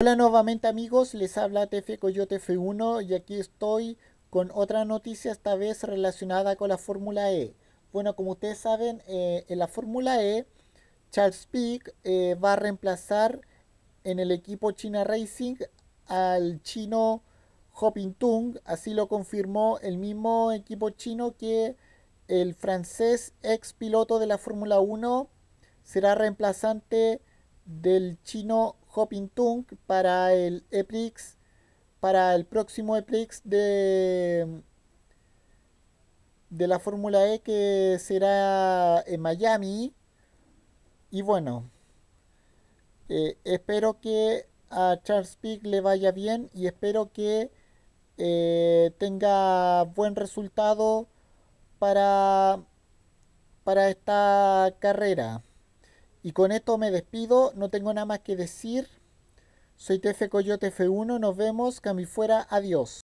Hola nuevamente amigos, les habla TF Coyote F1 y aquí estoy con otra noticia esta vez relacionada con la Fórmula E. Bueno, como ustedes saben, eh, en la Fórmula E, Charles Peak eh, va a reemplazar en el equipo China Racing al chino Tung así lo confirmó el mismo equipo chino que el francés ex piloto de la Fórmula 1 será reemplazante del chino Pintung para el EPRIX, para el próximo EPRIX de, de la Fórmula E que será en Miami. Y bueno, eh, espero que a Charles Pick le vaya bien y espero que eh, tenga buen resultado para, para esta carrera. Y con esto me despido, no tengo nada más que decir. Soy TF Coyote F1, nos vemos, cami fuera, adiós.